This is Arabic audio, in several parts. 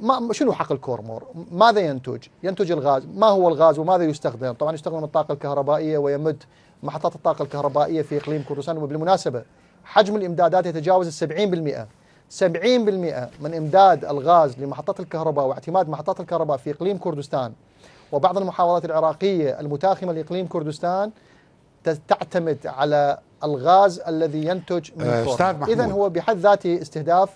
ما شنو حقل كورمور؟ ماذا ينتج؟ ينتج الغاز، ما هو الغاز وماذا يستخدم؟ طبعا يستخدم الطاقه الكهربائيه ويمد محطات الطاقه الكهربائيه في اقليم كردستان وبالمناسبه حجم الامدادات يتجاوز ال 70%. 70% من امداد الغاز لمحطات الكهرباء واعتماد محطات الكهرباء في اقليم كردستان وبعض المحافظات العراقيه المتاخمه لاقليم كردستان تعتمد على الغاز الذي ينتج من آه، الكورنر. اذا هو بحد ذاته استهداف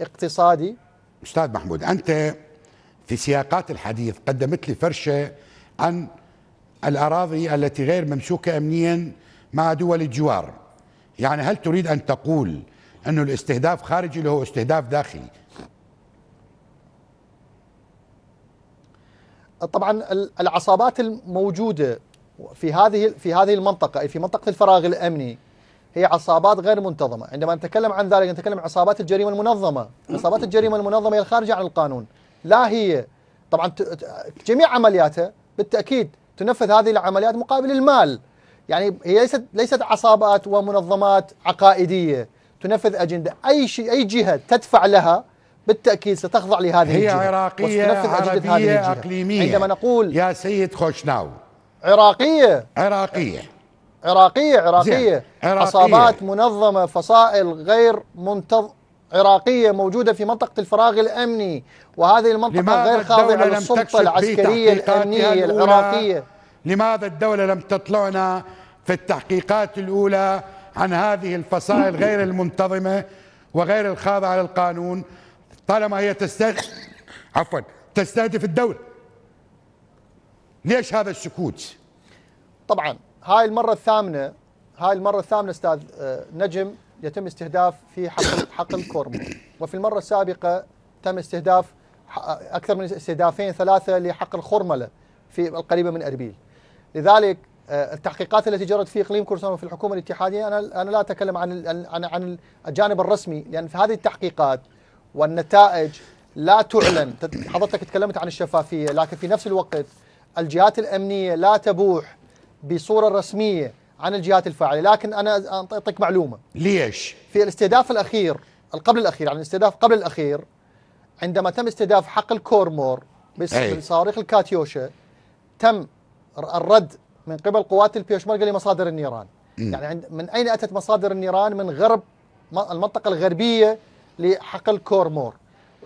اقتصادي أستاذ محمود أنت في سياقات الحديث قدمت لي فرشة عن الأراضي التي غير ممسوكة أمنيا مع دول الجوار يعني هل تريد أن تقول أن الاستهداف خارجي له استهداف داخلي طبعا العصابات الموجودة في هذه في هذه المنطقة أي في منطقة الفراغ الأمني هي عصابات غير منتظمة عندما نتكلم عن ذلك نتكلم عن عصابات الجريمة المنظمة عصابات الجريمة المنظمة هي الخارجة عن القانون لا هي طبعا جميع عملياتها بالتأكيد تنفذ هذه العمليات مقابل المال يعني هي ليست ليست عصابات ومنظمات عقائدية تنفذ أجندة أي شيء أي جهة تدفع لها بالتأكيد ستخضع لهذه هي الجهة هي عراقية عربية إقليمية عندما نقول يا سيد خوشناو عراقية عراقية عراقية عراقية عراقية عصابات منظمة فصائل غير منتظ عراقية موجودة في منطقة الفراغ الأمني وهذه المنطقة غير خاضعة للسلطة العسكرية الأمنية العراقية لماذا الدولة لم تطلعنا في التحقيقات الأولى عن هذه الفصائل غير المنتظمة وغير الخاضعة للقانون طالما هي تستهدف عفوا تستهدف الدولة ليش هذا السكوت طبعا هاي المرة الثامنة هاي المرة الثامنة استاذ آه، نجم يتم استهداف في حقل حقل كورمو وفي المرة السابقة تم استهداف آه، اكثر من استهدافين ثلاثة لحقل خرملة في القريبة من اربيل لذلك آه، التحقيقات التي جرت في اقليم كورسون وفي الحكومه الاتحاديه انا انا لا اتكلم عن عن عن الجانب الرسمي لان في هذه التحقيقات والنتائج لا تعلن حضرتك تكلمت عن الشفافيه لكن في نفس الوقت الجهات الامنيه لا تبوح بصوره رسميه عن الجهات الفاعله لكن انا اعطيك معلومه ليش في الاستهداف الاخير قبل الاخير عن يعني الاستهداف قبل الاخير عندما تم استهداف حقل كورمور بالصواريخ الكاتيوشا تم الرد من قبل قوات البيشمركه لمصادر النيران م. يعني عند من اين اتت مصادر النيران من غرب المنطقه الغربيه لحقل كورمور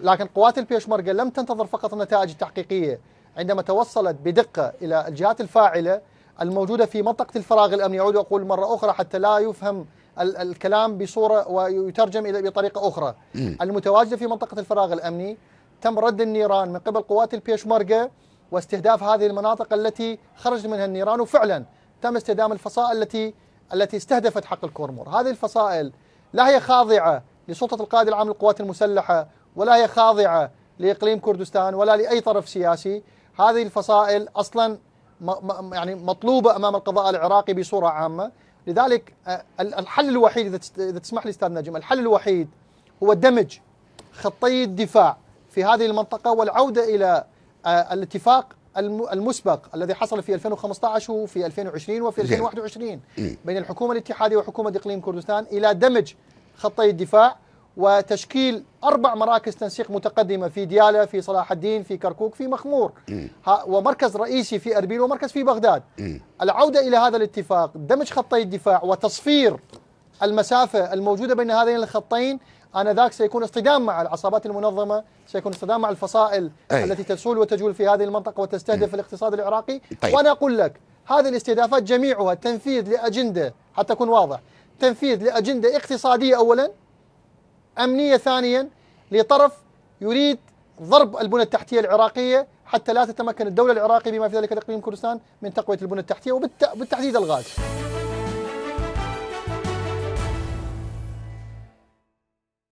لكن قوات البيشمركه لم تنتظر فقط النتائج التحقيقيه عندما توصلت بدقه الى الجهات الفاعله الموجودة في منطقة الفراغ الأمني أعود وأقول مرة أخرى حتى لا يفهم الكلام بصورة ويترجم إلى بطريقة أخرى المتواجدة في منطقة الفراغ الأمني تم رد النيران من قبل قوات البيشمركة واستهداف هذه المناطق التي خرج منها النيران وفعلا تم استخدام الفصائل التي التي استهدفت حق الكورمور هذه الفصائل لا هي خاضعة لسلطة القائد العام للقوات المسلحة ولا هي خاضعة لإقليم كردستان ولا لأي طرف سياسي هذه الفصائل أصلا يعني مطلوبة أمام القضاء العراقي بصورة عامة لذلك الحل الوحيد إذا تسمح لي أستاذ نجم الحل الوحيد هو دمج خطي الدفاع في هذه المنطقة والعودة إلى الاتفاق المسبق الذي حصل في 2015 وفي 2020 وفي 2021 إيه. بين الحكومة الاتحادية وحكومة إقليم كردستان إلى دمج خطي الدفاع وتشكيل أربع مراكز تنسيق متقدمة في ديالى في صلاح الدين في كركوك في مخمور ومركز رئيسي في أربيل ومركز في بغداد العودة إلى هذا الاتفاق دمج خطي الدفاع وتصفير المسافة الموجودة بين هذين الخطين آنذاك سيكون اصطدام مع العصابات المنظمة سيكون اصطدام مع الفصائل أي. التي تسول وتجول في هذه المنطقة وتستهدف م. الاقتصاد العراقي طيب. وأنا أقول لك هذه الاستهدافات جميعها تنفيذ لأجندة حتى أكون واضح تنفيذ لأجندة اقتصادية أولا أمنية ثانيا لطرف يريد ضرب البنى التحتية العراقية حتى لا تتمكن الدولة العراقية بما في ذلك الإقليم كردستان من تقوية البنى التحتية وبالتحديد الغاز